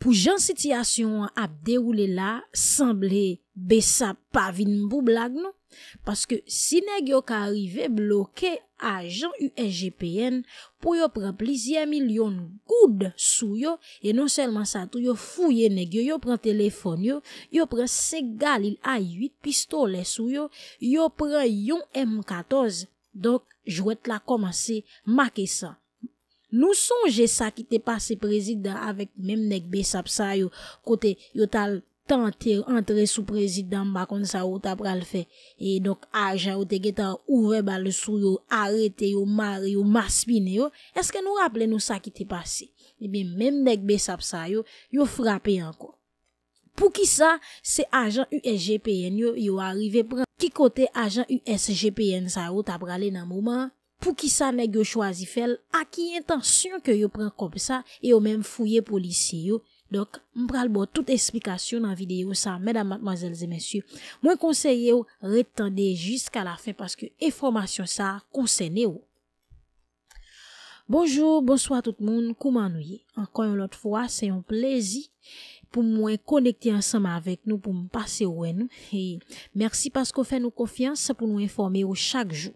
Pou jan sityasyon ap deroule la, sanble besa pavine mbou blag nou. Paske si neg yo ka arrive bloke a jan UNGPN, pou yo pren plizye milyon goud sou yo, e non selman sa tou yo fouye neg yo, yo pren telefon yo, yo pren se galil a 8 pistole sou yo, yo pren yon M14, donk jwet la komanse make sa. Nou sonje sa ki te pase prezident avèk mèm nèk bes ap sa yo kote yo tal tante entre sou prezident bakon sa yo tab pral fè. E donk ajan yo te getan ouve bal sou yo, arete yo, mare yo, masbine yo. Eske nou rapple nou sa ki te pase? E mèm nèk bes ap sa yo, yo frape anko. Pou ki sa, se ajan USGPN yo, yo arrive pran. Ki kote ajan USGPN sa yo tab prale nan mouman? pou ki sa neg yo chwazi fel, a ki intansyon ke yo pren kom sa, e yo menm fouye polisi yo. Dok, m pral bo tout esplikasyon nan videyo sa, mèdam matmazèl zè mèsyou. Mwen konseye yo, retande jisk a la fin, paske eformasyon sa konseyne yo. Bonjour, bonsoi tout moun, kouman nou ye? Ankon yon lot fwa, se yon plezi. pou mwen konekte ansama avèk nou pou mwen pase wè nou. E, mersi paskou fè nou konfians sa pou nou informe ou chak jou.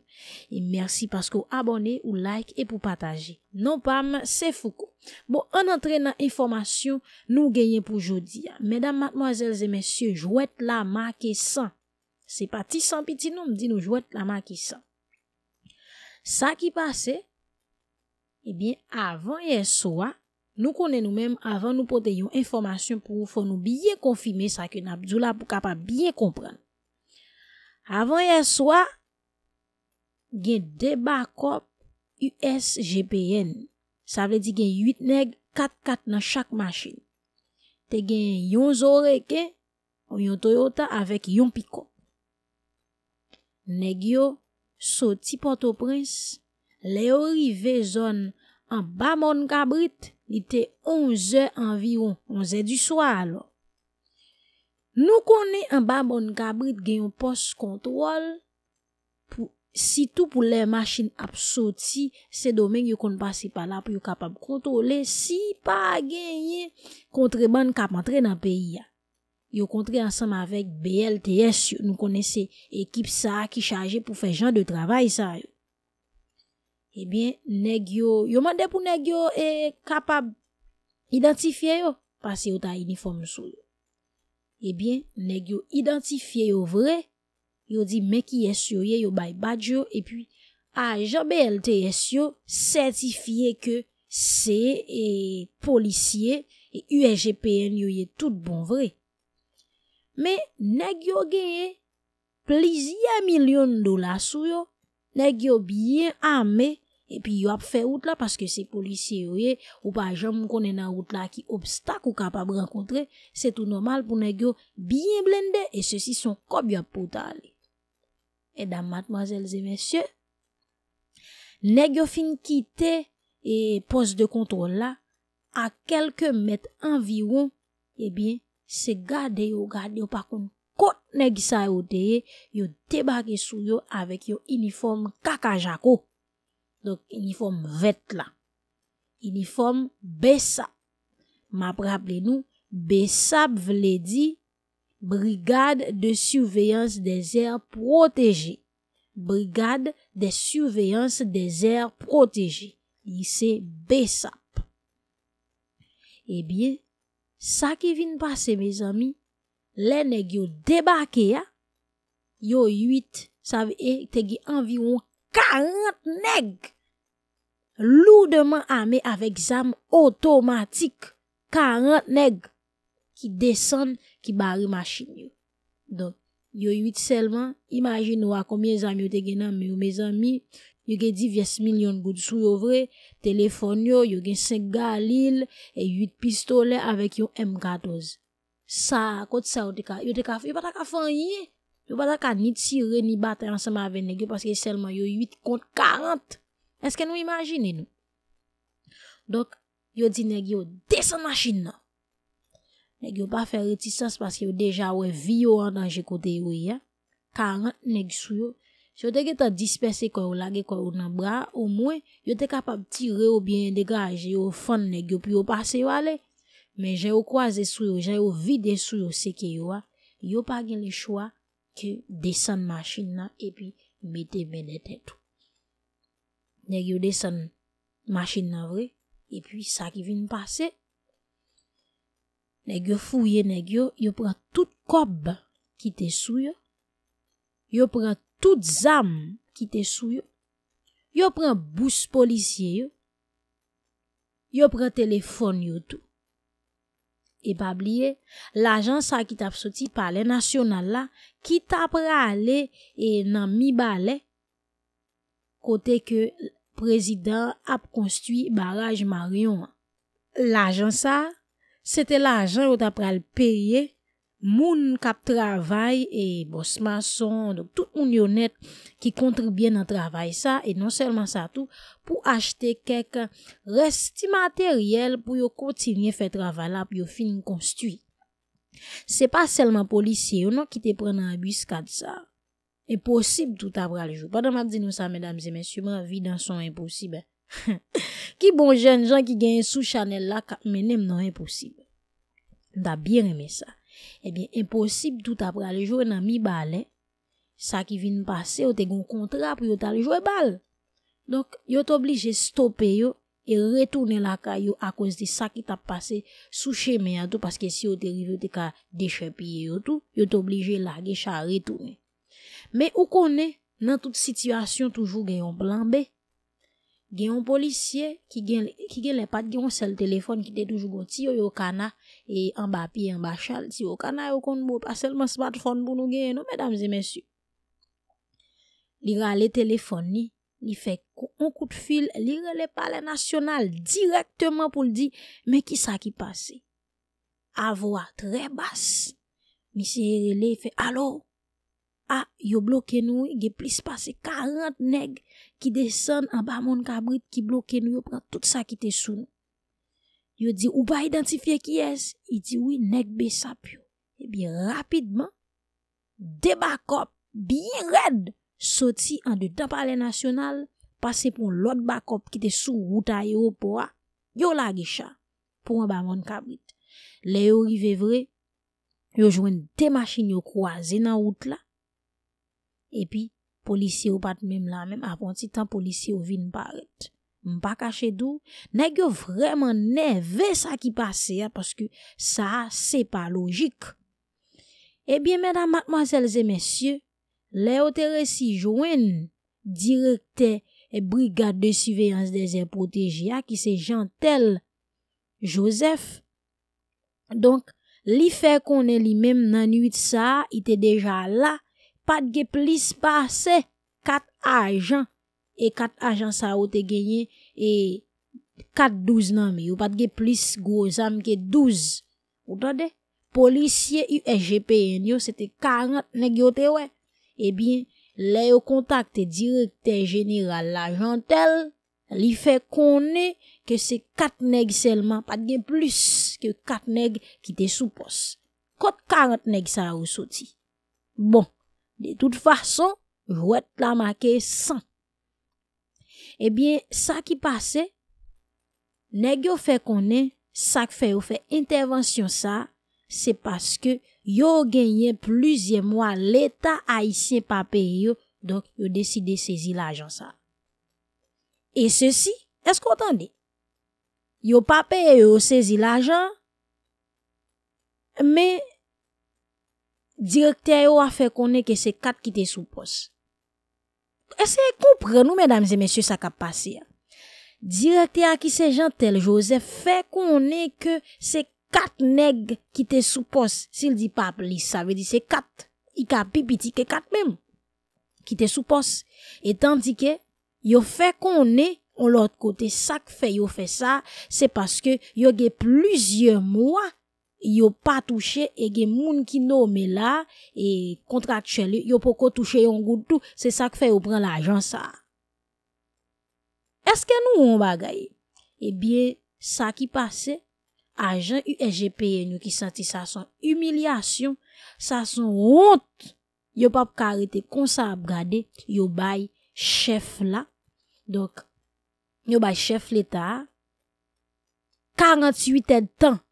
E, mersi paskou abone ou like e pou pataje. Non pam, se foukou. Bon, an antre nan informasyon nou genyen pou jodi. Mèdam, matmoazèlzè, mèsyè, jwèt la ma ki san. Se pa ti san pi ti nou, mdi nou jwèt la ma ki san. Sa ki pase, e eh bin, avon yè soa, Nou konen nou menm avan nou pote yon informasyon pou fò nou biye konfime sa ke nabdou la pou kapa biye konpren. Avan yon swa gen debakop USGPN. Sa vle di gen 8 neg 4-4 nan chak maskin. Te gen yon zore ke ou yon Toyota avèk yon piko. Neg yo sou ti pote o prins le orive zon... An ba moun kabrit, nite onze anviron, onze di swa alon. Nou konen an ba moun kabrit gen yon pos kontrol, sitou pou lè machin ap soti, se domen yon kon pasi pala pou yon kapab kontrole, si pa genyen kontre ban kap antre nan peyi ya. Yon kontre ansam avèk BLTS, nou konen se ekip sa ki chaje pou fè jan de travay sa yo. Ebyen, neg yo, yo mande pou neg yo e kapab identifiye yo, pasi yo ta uniform sou yo. Ebyen, neg yo identifiye yo vre, yo di meki yes yo ye, yo baybadi yo, e pi ajabelte yes yo, sertifiye ke se e polisye, e UGPN yo ye tout bon vre. Me, neg yo genye, plizye milyon dola sou yo, neg yo biyen ame, epi yo ap fe out la, paske se polisye yo ye, ou pa jom konen an out la, ki obstak ou kapap renkontre, se tou normal pou negyo biyen blende, e se si son kop yo ap pota ale. E da matmazelze mensyo, negyo fin kite, e pos de kontrol la, a kelke met environ, e eh bin, se gade yo, gade yo, pa kon kon negisa yo deye, yo debage sou yo, avek yo uniform kaka jako, Donk, uniform vet la. Uniform Besap. M apre aple nou, Besap vle di, Brigade de Surveillance des Airs Protégés. Brigade de Surveillance des Airs Protégés. Yise Besap. E eh bie, sa ki vin pase, me zami, le neg yo debake ya, yo yuit, sa te gi enviroun, 40 neg, loudeman ame avek zam otomatik, 40 neg, ki desen, ki bari masin yo. Don, yo 8 selman, imajin wakomye zam yo te genan mi ou me zam mi, yo gen 10 milyon gout sou yo vre, telefon yo, yo gen 5 galil, e 8 pistole avèk yon M14. Sa, kote sa yo te ka, yo te ka, yo pata ka fanyen, Yo pata ka ni tire, ni bate ansama ave negyo paske selman yo 8 kont 40. Eske nou imagine nou? Dok, yo di negyo desan na chine nan. Negyo pa fere ti sens paske yo deja we vi yo an danje kote yo ya. 40 negyo sou yo. Si yo teke ta disperse kwa ou lage kwa ou nan bra ou mwen, yo te kapab tire yo bien degaj yo fon negyo pi yo pase yo ale. Men jay yo kwaze sou yo, jay yo vide sou yo seke yo a. Yo pa gen le chwa. Ke desen machin nan epi mette menete tout. Nèk yo desen machin nan vre. Epi sa ki vin pase. Nèk yo fouye, nèk yo. Yo pran tout kob ki te sou yo. Yo pran tout zam ki te sou yo. Yo pran bous polisye yo. Yo pran telefon yo tout. Epabliye, lajan sa ki tap soti pale nasyonal la ki tap prale e nan mi bale kote ke prezident ap konstwi baraj maryon. Lajan sa, sete lajan yo tap prale peye. Moun kap travay e bos mason, tout moun yonet ki kontrebyen nan travay sa, e non selman sa tou, pou achte kek resti materyel pou yo kontinyen fe travay la pou yo fin konstwi. Se pa selman polisye, yo nan ki te pren nan abis kat sa. E posib tout apra le jou. Padan mak di nou sa, men dam zemens, yon man vi dan son e posib. Ki bon jen, jan ki gen sou chanel la, men nem nan e posib. Da bi reme sa. Ebyen, eh imposib tout ap ralejwe nan mi balen, sa ki vin pase yo te gon kontra pou yo talajwe bal. Donk, yo te oblije stope yo e retoune la ka yo akonsi de sa ki tap pase sou cheme yato paske si yo te rizote ka deshe piye yo tou, yo te oblije la gecha retoune. Men, ou konen nan tout situasyon toujou genyon blanbe, Gen yon polisye, ki gen le pat, gen yon sel telefon ki te toujougon, ti yo yo kana, en bapi, en bachal, ti yo kana, yo kon bo, pa selman smartphone bo nou gen yon, mèdames et mèsyou. Lira le telefon ni, ni fèk ou kout fil, lira le pale nasyonal, direktman pou ldi, mè ki sa ki pase. A vwa, tre bas, mi siye le fèk, alò. yo bloke nou, ge plis pase 40 neg ki desen an ba moun kabrit ki bloke nou, yo pran tout sa ki te sun yo di ou pa identifiye ki yes yi di oui, neg be sap yo e bi rapidman de bakop bi red soti an de da pale nasyonal pase pou lot bakop ki te sun wouta yo pou a yo la ge sha pou an ba moun kabrit le yo rive vre yo jwen te masin yo kwa ze nan wout la E pi, polisye ou pat mèm la, mèm aponti tan polisye ou vin part. Mpa kache dou. Nèk yo vreman neve sa ki pase, ya, paske sa, se pa logik. E bie, mèdam, matmanselzè, mèsyè, lè o teresi joèn direkte e brigade de suveyans de zè protèji, ya, ki se jantel Josef. Donk, li fè konè li mèm nan 8 sa, itè deja la, Patge plis basè kat ajan. E kat ajan sa wote genyen e kat douz nan mi. Ou patge plis gwo zanm ke douz. Wotade? Polisye yu SGPN yo, sete 40 neg yote we. E bin, le yo kontakte direkte general la jantel, li fe kone ke se kat neg selman. Patge plis ke kat neg ki te soupos. Kot 40 neg sa wote. Bon. De tout fason, wot la make san. Ebyen, eh sa ki pase, negyo fe konen, sa ki fe yo fe intervensyon sa, se paske yo genyen pluzyen mwa l'eta haisyen pape yo, donk yo deside sezi la jan sa. E se si, esko otande? Yo pape yo sezi la jan, men, Direktya yo a fè konè ke se kat ki te soupos E se yè koupren nou mèdames et mèsyè sa kap pasè Direktya ki se jantel jose fè konè ke se kat neg ki te soupos Sil di pa blis sa ve di se kat I ka pipi di ke kat mèm Ki te soupos Etan di ke yo fè konè On lòt kote sak fè yo fè sa Se paske yo ge plüzyè mwa yo pa touche e gen moun ki nou me la, e kontrat chè li, yo poko touche yon goutou, se sa ki fè yo pren l'ajan sa. Eske nou yon bagay? Ebyen, sa ki pase, ajan, yon SGP yon ki santi sa son humilyasyon, sa son hont, yo pa pou karite konsa abgade, yo bay chef la, dok, yo bay chef l'Etat, 48 ed tan,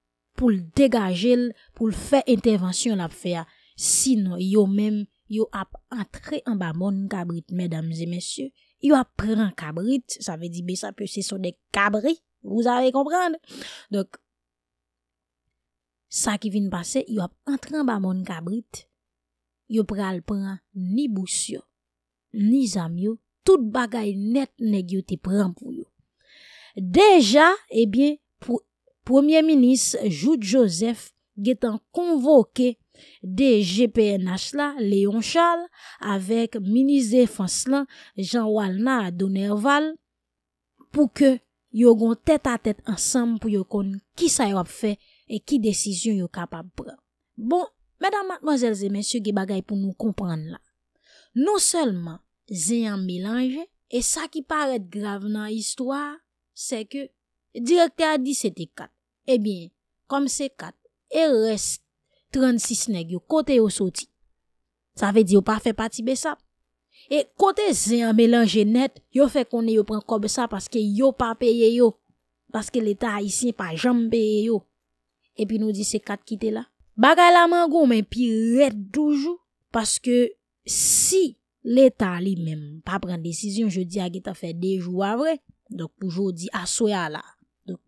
pou l degaje l, pou l fè intervansyon l ap fè a. Sinon, yo mèm, yo ap antre an ba moun kabrit, mèdams e mèsyon, yo ap pren an kabrit, sa ve di be sa pe se son de kabri, vous avè komprendre. Dok, sa ki vin pase, yo ap antre an ba moun kabrit, yo pre al pren ni bousyon, ni zamyon, tout bagay net negyo te pren pou yo. Deja, ebyen, eh Premier Minis Joude Joseph getan konvoke de GPNH la, Leon Charles, avek Minise Foncelan, Jean Walna, Donnerval, pou ke yo gon tèt a tèt ansam pou yo kon ki sa yo ap fe e ki desisyon yo kapap pran. Bon, medan matmazèl zè mensyou ge bagay pou nou kompran la. Non selman zè yon milanje, e sa ki paret grav nan histwa, se ke Direk te a di se te kat. E bin, kom se kat, e res 36 neg yo kote yo soti. Sa ve di yo pa fe pati be sa. E kote ze yon melange net, yo fe konen yo pren kob sa paske yo pa peye yo. Paske l'Etat isin pa jam peye yo. E pi nou di se kat kite la. Bagay la man goun men pi ret toujou paske si l'Etat li men pa pren desisyon je di agi ta fe dejou avre. Dok poujou di aswe ala.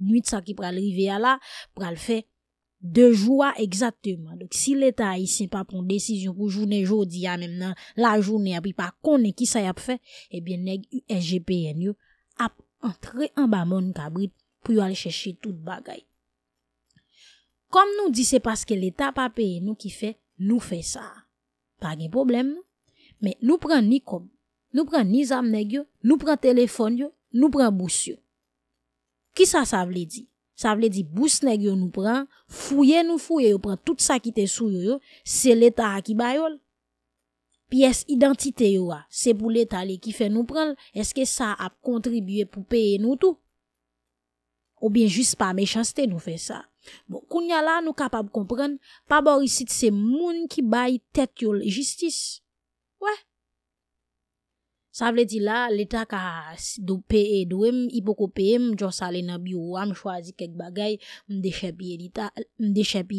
Nwit sa ki pral rive ya la, pral fe de jwa egzaterman. Si leta yi se pa pon desisyon pou jounen jodi ya mem nan la jounen api pa konen ki sa yap fe, ebyen eh neg SGPN yo ap entre an ba mon kabrit pou yo ale cheshi tout bagay. Kom nou di se paske leta pa peye nou ki fe, nou fe sa. Pa gen problem nou? Me nou pran nikom, nou pran nizam neg yo, nou pran telefon yo, nou pran bous yo. Ki sa sa vle di? Sa vle di, bousnèk yo nou pran, fouye nou fouye yo pran, tout sa ki te sou yo yo, se leta a ki bayol. Pi es identite yo a, se pou leta li ki fe nou pran, eske sa ap kontribuye pou peye nou tou? Ou bien, jis pa mechansete nou fe sa. Bon, kounya la nou kapab kompran, pa borisit se moun ki bayi tet yo l'ijistis. Ouè? Sa vle di la, l'Etat ka do PE do em, ipo ko PE, m jons ale nan bi ou am chwazi kek bagay, m dechepye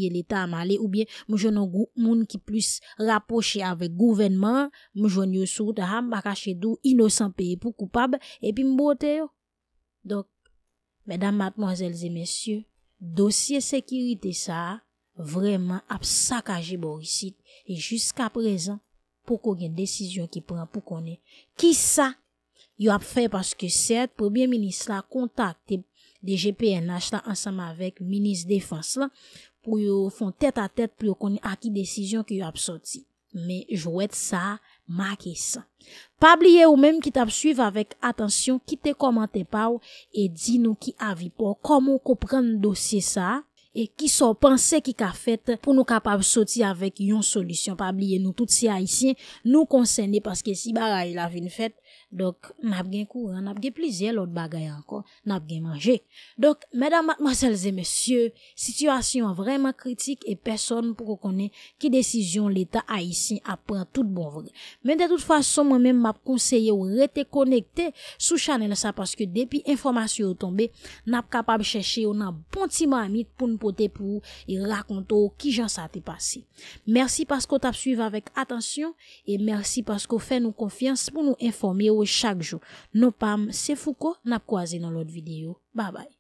l'Etat a male, ou bien m jwennon moun ki plus raposhe avek gouvenman, m jwennon sou ta ham bakache do inosan PE pou koupab, epi m bote yo. Dok, medan matmozelze mesyou, dosye sekirite sa, vreman ap sakaje borisit, e jiska prezant, pou kon gen desisyon ki pren pou konen ki sa yo ap fey paske sèd, poubyen minis la kontakte de GPNH la ansam avèk minis defans la pou yo fon tèt a tèt pou yo konen a ki desisyon ki yo ap soti. Me jwèd sa, ma ke sa. Pabliye ou mèm ki tap suyv avèk, atensyon ki te komante pa ou e di nou ki avi pou. Koman ko pren dosye sa a? e ki son panse ki ka fet pou nou kapab soti avèk yon solisyon pa bliye nou tout si haisyen nou konsene paske si baray la vin fet Dok, nap gen kouran, nap gen plizye, lout bagay anko, nap gen manje. Dok, medan mat maselze, monsye, sitwasyon vreman kritik e person pou kou kone ki desisyon l'Etat a yisi ap pran tout bon vogue. Men de tout fason, mwen men map konseye ou rete konekte sou chanel sa paske depi informasyon ou tombe, nap kapab cheshe ou nan pontima amit pou nou pote pou ou e rakonto ou ki jan sa te pase. Mersi paske ou tap suive avèk atansyon e mersi paske ou fè nou konfians pou nou informye ou chakjou. Nopam, se fuko na kwa zinolod videyo. Ba bay.